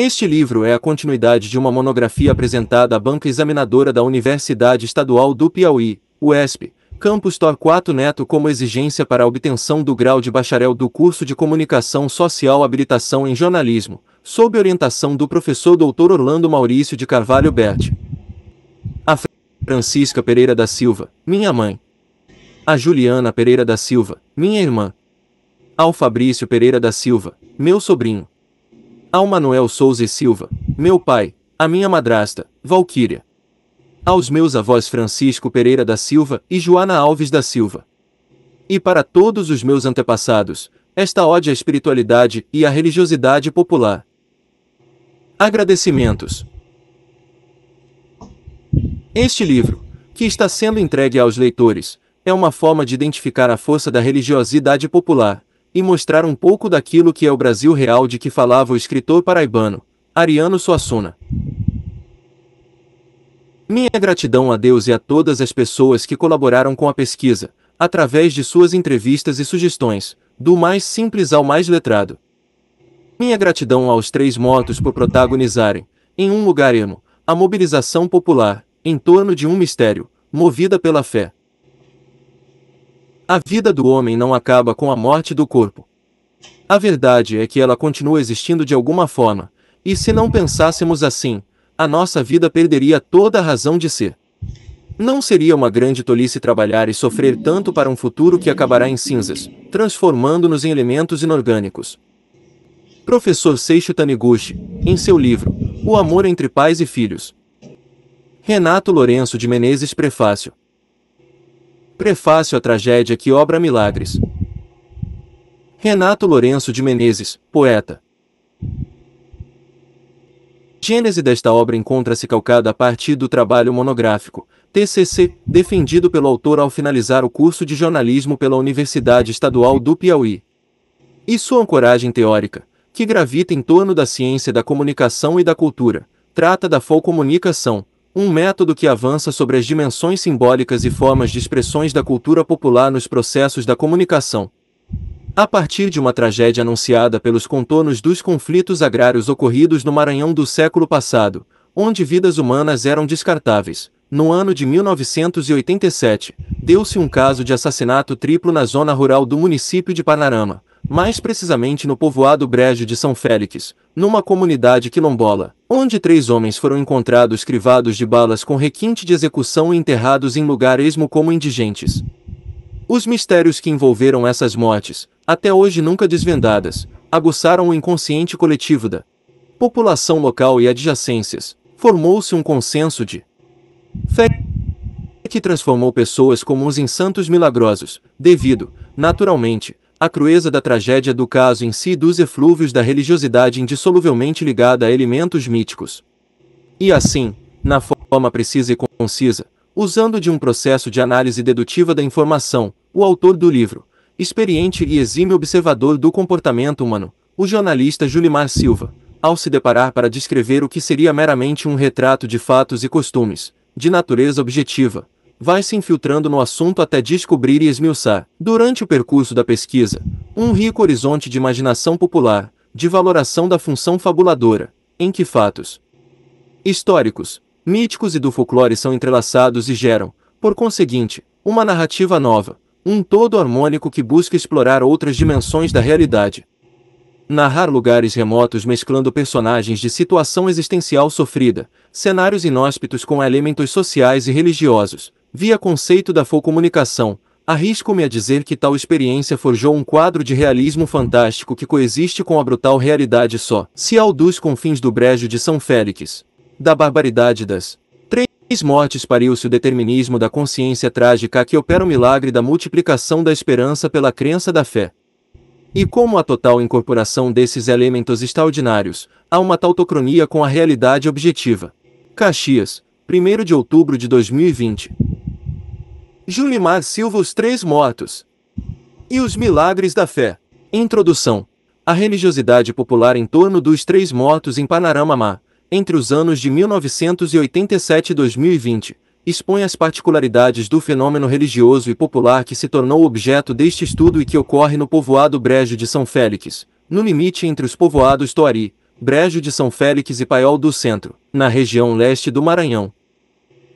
Este livro é a continuidade de uma monografia apresentada à banca examinadora da Universidade Estadual do Piauí, UESP, Campus Torquato Neto como exigência para a obtenção do grau de bacharel do curso de Comunicação Social Habilitação em Jornalismo, sob orientação do professor Dr. Orlando Maurício de Carvalho Berti. A Francisca Pereira da Silva, minha mãe. A Juliana Pereira da Silva, minha irmã. Ao Fabrício Pereira da Silva, meu sobrinho. Ao Manuel Souza e Silva, meu pai, a minha madrasta, Valquíria. Aos meus avós Francisco Pereira da Silva e Joana Alves da Silva. E para todos os meus antepassados, esta ode à espiritualidade e à religiosidade popular. Agradecimentos. Este livro, que está sendo entregue aos leitores, é uma forma de identificar a força da religiosidade popular, e mostrar um pouco daquilo que é o Brasil real de que falava o escritor paraibano, Ariano Suassuna. Minha gratidão a Deus e a todas as pessoas que colaboraram com a pesquisa, através de suas entrevistas e sugestões, do mais simples ao mais letrado. Minha gratidão aos três motos por protagonizarem, em um lugar ermo, a mobilização popular, em torno de um mistério, movida pela fé. A vida do homem não acaba com a morte do corpo. A verdade é que ela continua existindo de alguma forma, e se não pensássemos assim, a nossa vida perderia toda a razão de ser. Não seria uma grande tolice trabalhar e sofrer tanto para um futuro que acabará em cinzas, transformando-nos em elementos inorgânicos. Professor Seixo Taniguchi, em seu livro O Amor entre Pais e Filhos. Renato Lourenço de Menezes Prefácio. Prefácio à tragédia que obra milagres. Renato Lourenço de Menezes, poeta. Gênese desta obra encontra-se calcada a partir do trabalho monográfico, TCC, defendido pelo autor ao finalizar o curso de jornalismo pela Universidade Estadual do Piauí. E sua ancoragem teórica, que gravita em torno da ciência da comunicação e da cultura, trata da folcomunicação, um método que avança sobre as dimensões simbólicas e formas de expressões da cultura popular nos processos da comunicação. A partir de uma tragédia anunciada pelos contornos dos conflitos agrários ocorridos no Maranhão do século passado, onde vidas humanas eram descartáveis, no ano de 1987, deu-se um caso de assassinato triplo na zona rural do município de Panarama, mais precisamente no povoado Brejo de São Félix, numa comunidade quilombola, onde três homens foram encontrados crivados de balas com requinte de execução e enterrados em lugar esmo como indigentes. Os mistérios que envolveram essas mortes, até hoje nunca desvendadas, aguçaram o inconsciente coletivo da população local e adjacências. Formou-se um consenso de fé que transformou pessoas comuns em santos milagrosos, devido, naturalmente, a crueza da tragédia do caso em si dos eflúvios da religiosidade indissoluvelmente ligada a elementos míticos. E assim, na forma precisa e concisa, usando de um processo de análise dedutiva da informação, o autor do livro, experiente e exímio observador do comportamento humano, o jornalista Julimar Silva, ao se deparar para descrever o que seria meramente um retrato de fatos e costumes, de natureza objetiva, vai se infiltrando no assunto até descobrir e esmiuçar, durante o percurso da pesquisa, um rico horizonte de imaginação popular, de valoração da função fabuladora, em que fatos históricos, míticos e do folclore são entrelaçados e geram, por conseguinte, uma narrativa nova, um todo harmônico que busca explorar outras dimensões da realidade. Narrar lugares remotos mesclando personagens de situação existencial sofrida, cenários inóspitos com elementos sociais e religiosos, Via conceito da comunicação, arrisco-me a dizer que tal experiência forjou um quadro de realismo fantástico que coexiste com a brutal realidade só, se auduz confins do brejo de São Félix. Da barbaridade das três mortes pariu-se o determinismo da consciência trágica que opera o milagre da multiplicação da esperança pela crença da fé. E como a total incorporação desses elementos extraordinários, há uma tautocronia com a realidade objetiva. Caxias, 1 de outubro de 2020. Julimar Silva Os Três Mortos e os Milagres da Fé. Introdução A religiosidade popular em torno dos Três Mortos em Panaramá, entre os anos de 1987 e 2020, expõe as particularidades do fenômeno religioso e popular que se tornou objeto deste estudo e que ocorre no povoado Brejo de São Félix, no limite entre os povoados Toari, Brejo de São Félix e Paiol do Centro, na região leste do Maranhão,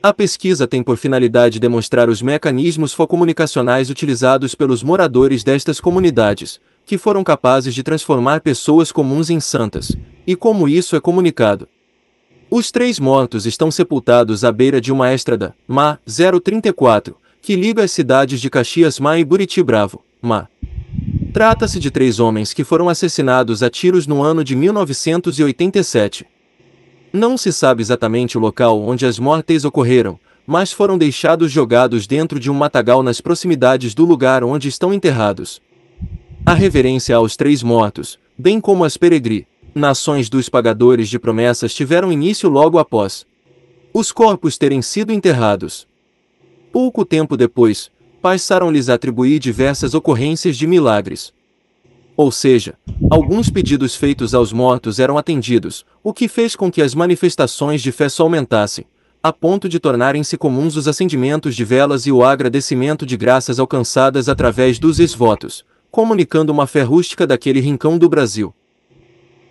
a pesquisa tem por finalidade demonstrar os mecanismos focomunicacionais utilizados pelos moradores destas comunidades, que foram capazes de transformar pessoas comuns em santas, e como isso é comunicado. Os três mortos estão sepultados à beira de uma estrada, MA 034, que liga as cidades de Caxias Ma e Buriti Bravo, Ma. Trata-se de três homens que foram assassinados a tiros no ano de 1987, não se sabe exatamente o local onde as mortes ocorreram, mas foram deixados jogados dentro de um matagal nas proximidades do lugar onde estão enterrados. A reverência aos três mortos, bem como as peregri, nações dos pagadores de promessas tiveram início logo após os corpos terem sido enterrados. Pouco tempo depois, passaram-lhes a atribuir diversas ocorrências de milagres ou seja, alguns pedidos feitos aos mortos eram atendidos, o que fez com que as manifestações de fé só aumentassem, a ponto de tornarem-se comuns os acendimentos de velas e o agradecimento de graças alcançadas através dos esvotos, comunicando uma fé rústica daquele rincão do Brasil.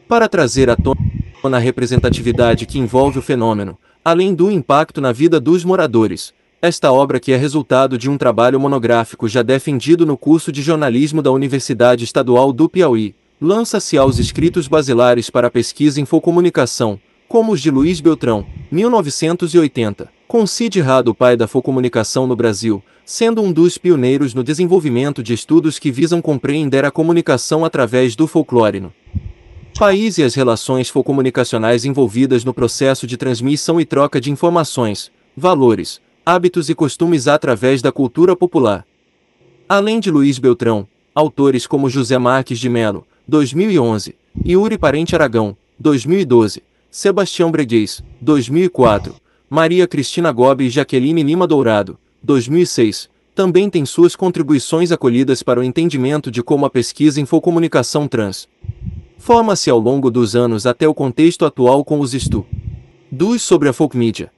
Para trazer à tona a representatividade que envolve o fenômeno, além do impacto na vida dos moradores, esta obra que é resultado de um trabalho monográfico já defendido no curso de jornalismo da Universidade Estadual do Piauí, lança-se aos escritos basilares para a pesquisa em focomunicação, como os de Luiz Beltrão, 1980, considerado o pai da focomunicação no Brasil, sendo um dos pioneiros no desenvolvimento de estudos que visam compreender a comunicação através do folclórino. País e as relações focomunicacionais envolvidas no processo de transmissão e troca de informações, valores, hábitos e costumes através da cultura popular. Além de Luiz Beltrão, autores como José Marques de Melo, 2011, Yuri Parente Aragão, 2012, Sebastião Breguês, 2004, Maria Cristina Gobi e Jaqueline Lima Dourado, 2006, também têm suas contribuições acolhidas para o entendimento de como a pesquisa infocomunicação trans forma-se ao longo dos anos até o contexto atual com os estudos sobre a folk media.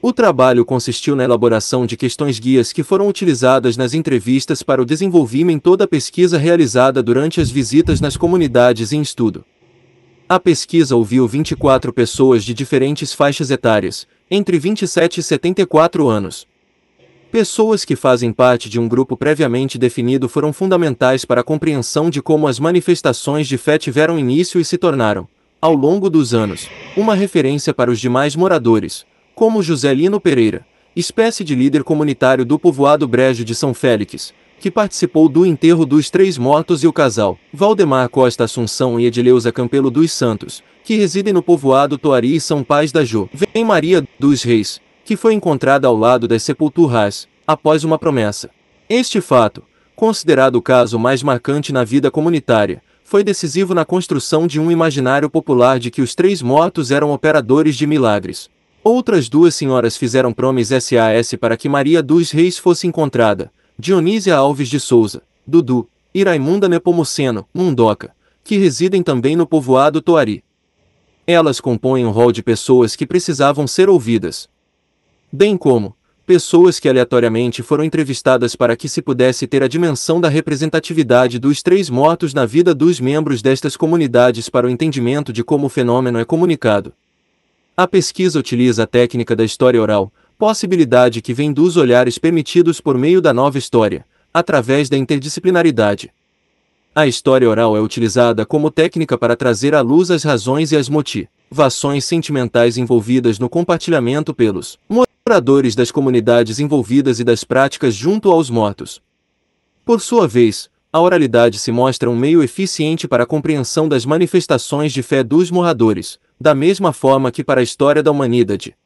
O trabalho consistiu na elaboração de questões-guias que foram utilizadas nas entrevistas para o desenvolvimento da pesquisa realizada durante as visitas nas comunidades em estudo. A pesquisa ouviu 24 pessoas de diferentes faixas etárias, entre 27 e 74 anos. Pessoas que fazem parte de um grupo previamente definido foram fundamentais para a compreensão de como as manifestações de fé tiveram início e se tornaram, ao longo dos anos, uma referência para os demais moradores, como José Lino Pereira, espécie de líder comunitário do povoado Brejo de São Félix, que participou do enterro dos três mortos e o casal, Valdemar Costa Assunção e Edileuza Campelo dos Santos, que residem no povoado Toari e São Paz da Jô. Vem Maria dos Reis, que foi encontrada ao lado das sepulturas, após uma promessa. Este fato, considerado o caso mais marcante na vida comunitária, foi decisivo na construção de um imaginário popular de que os três mortos eram operadores de milagres, Outras duas senhoras fizeram promes SAS para que Maria dos Reis fosse encontrada, Dionísia Alves de Souza, Dudu, e Raimunda Nepomuceno, Mundoca, que residem também no povoado Toari. Elas compõem um rol de pessoas que precisavam ser ouvidas. Bem como, pessoas que aleatoriamente foram entrevistadas para que se pudesse ter a dimensão da representatividade dos três mortos na vida dos membros destas comunidades para o entendimento de como o fenômeno é comunicado. A pesquisa utiliza a técnica da história oral, possibilidade que vem dos olhares permitidos por meio da nova história, através da interdisciplinaridade. A história oral é utilizada como técnica para trazer à luz as razões e as motivações sentimentais envolvidas no compartilhamento pelos moradores das comunidades envolvidas e das práticas junto aos mortos. Por sua vez, a oralidade se mostra um meio eficiente para a compreensão das manifestações de fé dos moradores, da mesma forma que para a história da humanidade.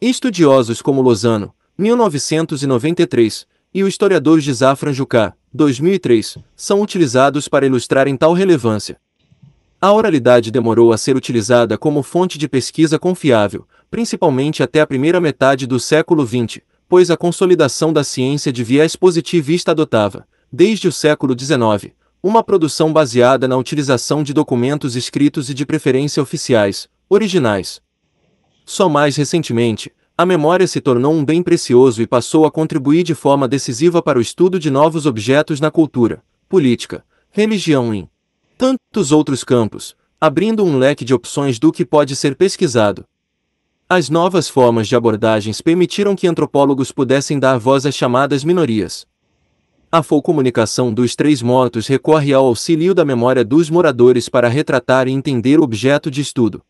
Estudiosos como Lozano, 1993, e o historiador Gisafran Jucá, 2003, são utilizados para ilustrarem tal relevância. A oralidade demorou a ser utilizada como fonte de pesquisa confiável, principalmente até a primeira metade do século XX, pois a consolidação da ciência de viés positivista adotava, desde o século XIX, uma produção baseada na utilização de documentos escritos e de preferência oficiais, originais. Só mais recentemente, a memória se tornou um bem precioso e passou a contribuir de forma decisiva para o estudo de novos objetos na cultura, política, religião e tantos outros campos, abrindo um leque de opções do que pode ser pesquisado. As novas formas de abordagens permitiram que antropólogos pudessem dar voz às chamadas minorias, a folcomunicação dos três motos recorre ao auxílio da memória dos moradores para retratar e entender o objeto de estudo.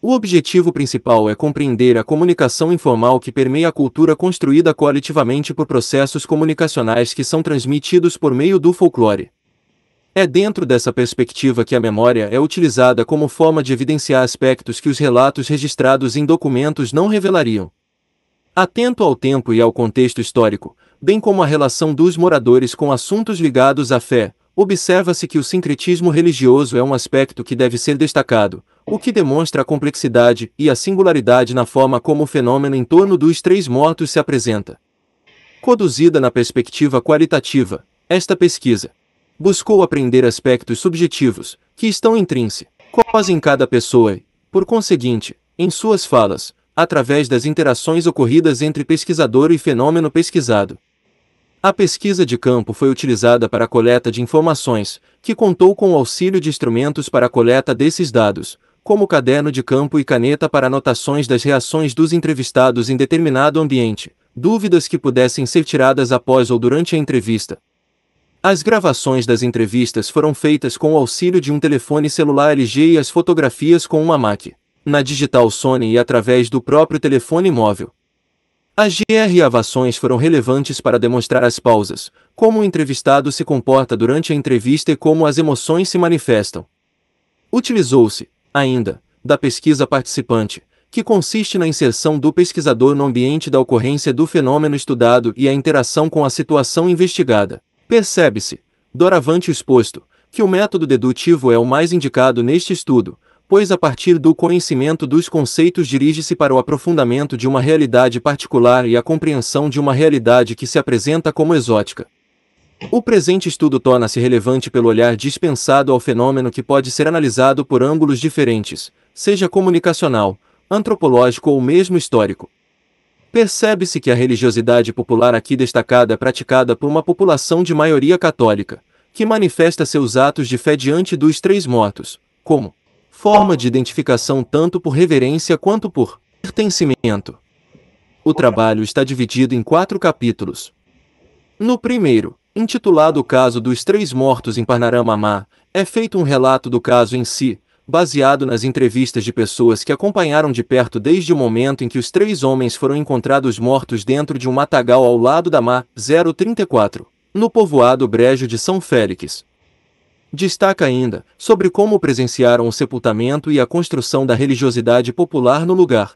O objetivo principal é compreender a comunicação informal que permeia a cultura construída coletivamente por processos comunicacionais que são transmitidos por meio do folclore. É dentro dessa perspectiva que a memória é utilizada como forma de evidenciar aspectos que os relatos registrados em documentos não revelariam. Atento ao tempo e ao contexto histórico, bem como a relação dos moradores com assuntos ligados à fé, observa-se que o sincretismo religioso é um aspecto que deve ser destacado, o que demonstra a complexidade e a singularidade na forma como o fenômeno em torno dos três mortos se apresenta. Conduzida na perspectiva qualitativa, esta pesquisa buscou aprender aspectos subjetivos, que estão intrínsecos em cada pessoa e, por conseguinte, em suas falas, através das interações ocorridas entre pesquisador e fenômeno pesquisado. A pesquisa de campo foi utilizada para a coleta de informações, que contou com o auxílio de instrumentos para a coleta desses dados, como caderno de campo e caneta para anotações das reações dos entrevistados em determinado ambiente, dúvidas que pudessem ser tiradas após ou durante a entrevista. As gravações das entrevistas foram feitas com o auxílio de um telefone celular LG e as fotografias com uma máquina na digital Sony e através do próprio telefone móvel. As avações foram relevantes para demonstrar as pausas, como o entrevistado se comporta durante a entrevista e como as emoções se manifestam. Utilizou-se, ainda, da pesquisa participante, que consiste na inserção do pesquisador no ambiente da ocorrência do fenômeno estudado e a interação com a situação investigada. Percebe-se, doravante exposto, que o método dedutivo é o mais indicado neste estudo, pois a partir do conhecimento dos conceitos dirige-se para o aprofundamento de uma realidade particular e a compreensão de uma realidade que se apresenta como exótica. O presente estudo torna-se relevante pelo olhar dispensado ao fenômeno que pode ser analisado por ângulos diferentes, seja comunicacional, antropológico ou mesmo histórico. Percebe-se que a religiosidade popular aqui destacada é praticada por uma população de maioria católica, que manifesta seus atos de fé diante dos três mortos, como forma de identificação tanto por reverência quanto por pertencimento. O trabalho está dividido em quatro capítulos. No primeiro, intitulado O Caso dos Três Mortos em Parnaramamá, é feito um relato do caso em si, baseado nas entrevistas de pessoas que acompanharam de perto desde o momento em que os três homens foram encontrados mortos dentro de um matagal ao lado da MA 034, no povoado Brejo de São Félix, Destaca ainda sobre como presenciaram o sepultamento e a construção da religiosidade popular no lugar.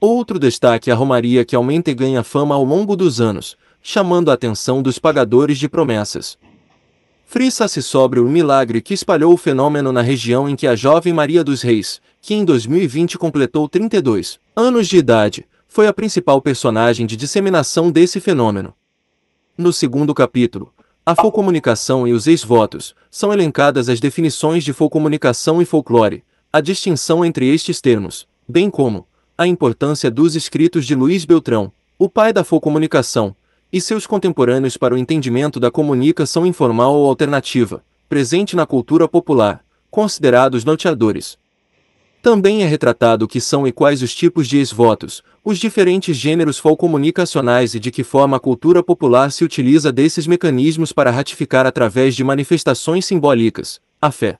Outro destaque é a Romaria que aumenta e ganha fama ao longo dos anos, chamando a atenção dos pagadores de promessas. Frisa-se sobre o milagre que espalhou o fenômeno na região em que a jovem Maria dos Reis, que em 2020 completou 32 anos de idade, foi a principal personagem de disseminação desse fenômeno. No segundo capítulo, a folcomunicação e os ex-votos são elencadas as definições de folcomunicação e folclore, a distinção entre estes termos, bem como a importância dos escritos de Luiz Beltrão, o pai da folcomunicação, e seus contemporâneos para o entendimento da comunicação informal ou alternativa, presente na cultura popular, considerados norteadores. Também é retratado o que são e quais os tipos de ex-votos, os diferentes gêneros folcomunicacionais e de que forma a cultura popular se utiliza desses mecanismos para ratificar através de manifestações simbólicas, a fé.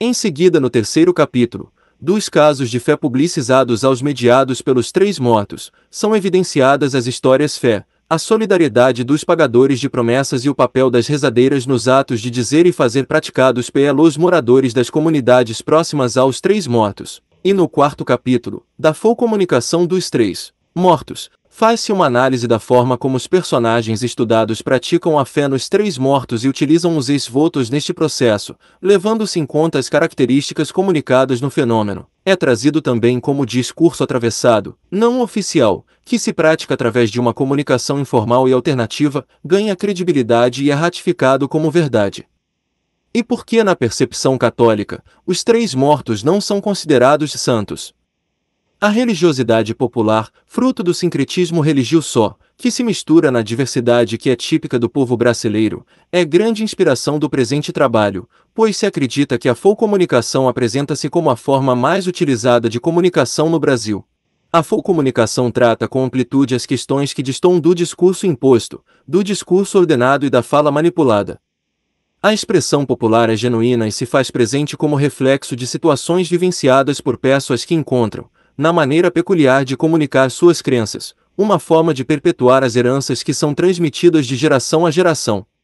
Em seguida, no terceiro capítulo, dos casos de fé publicizados aos mediados pelos três mortos, são evidenciadas as histórias fé, a solidariedade dos pagadores de promessas e o papel das rezadeiras nos atos de dizer e fazer praticados pelos moradores das comunidades próximas aos três mortos. E no quarto capítulo, da Fou comunicação dos três mortos, Faz-se uma análise da forma como os personagens estudados praticam a fé nos três mortos e utilizam os ex-votos neste processo, levando-se em conta as características comunicadas no fenômeno. É trazido também como discurso atravessado, não oficial, que se pratica através de uma comunicação informal e alternativa, ganha credibilidade e é ratificado como verdade. E por que, na percepção católica, os três mortos não são considerados santos? A religiosidade popular, fruto do sincretismo religioso, que se mistura na diversidade que é típica do povo brasileiro, é grande inspiração do presente trabalho, pois se acredita que a comunicação apresenta-se como a forma mais utilizada de comunicação no Brasil. A comunicação trata com amplitude as questões que distam do discurso imposto, do discurso ordenado e da fala manipulada. A expressão popular é genuína e se faz presente como reflexo de situações vivenciadas por pessoas que encontram, na maneira peculiar de comunicar suas crenças, uma forma de perpetuar as heranças que são transmitidas de geração a geração,